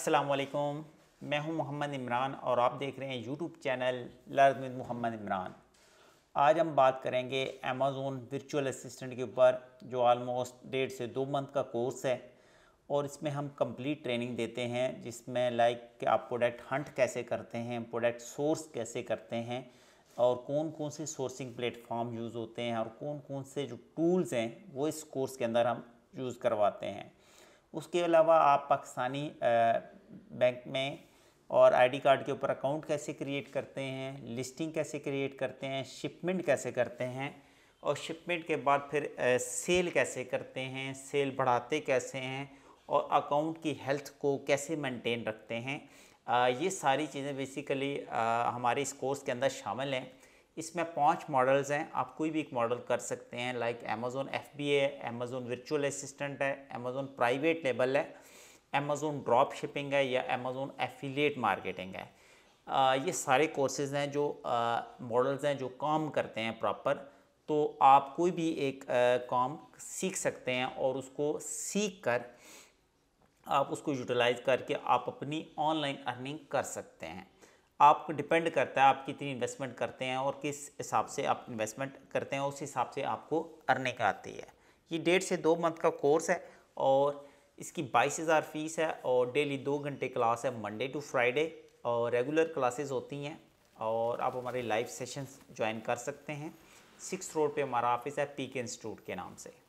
असलकुम मैं हूं मोहम्मद इमरान और आप देख रहे हैं YouTube channel learn with Mohammad Imran आज हम बात करेंगे अमेज़ोन वर्चुअल असिस्टेंट के ऊपर जो आलमोस्ट डेढ़ से दो मंथ का कोर्स है और इसमें हम कंप्लीट ट्रेनिंग देते हैं जिसमें लाइक कि आप प्रोडक्ट हंट कैसे करते हैं प्रोडक्ट सोर्स कैसे करते हैं और कौन कौन से सोर्सिंग प्लेटफॉर्म यूज़ होते हैं और कौन कौन से जो टूल्स हैं वो इस कोर्स के अंदर हम यूज़ करवाते हैं उसके अलावा आप पाकिस्तानी बैंक में और आईडी कार्ड के ऊपर अकाउंट कैसे क्रिएट करते हैं लिस्टिंग कैसे क्रिएट करते हैं शिपमेंट कैसे करते हैं और शिपमेंट के बाद फिर सेल कैसे करते हैं सेल बढ़ाते कैसे हैं और अकाउंट की हेल्थ को कैसे मेंटेन रखते हैं आ, ये सारी चीज़ें बेसिकली हमारे इस कोर्स के अंदर शामिल हैं इसमें पांच मॉडल्स हैं आप कोई भी एक मॉडल कर सकते हैं लाइक अमेज़ोन एफ बी है अमेज़ोन वर्चुअल असिस्टेंट है अमेज़ोन प्राइवेट लेबल है अमेज़ोन ड्रॉप शिपिंग है या अमेज़ोन एफिलिएट मार्केटिंग है आ, ये सारे कोर्सेज हैं जो मॉडल्स हैं जो काम करते हैं प्रॉपर तो आप कोई भी एक काम सीख सकते हैं और उसको सीख कर आप उसको यूटिलाइज करके आप अपनी ऑनलाइन अर्निंग कर सकते हैं आप डिपेंड करता है आप कितनी इन्वेस्टमेंट करते हैं और किस हिसाब से आप इन्वेस्टमेंट करते हैं उस हिसाब से आपको अर्निंग आती है ये डेढ़ से दो मंथ का कोर्स है और इसकी बाईस हज़ार फीस है और डेली दो घंटे क्लास है मंडे टू फ्राइडे और रेगुलर क्लासेस होती हैं और आप हमारे लाइव सेशंस ज्वाइन कर सकते हैं सिक्स रोड पे हमारा ऑफिस है पी के इंस्टीट्यूट के नाम से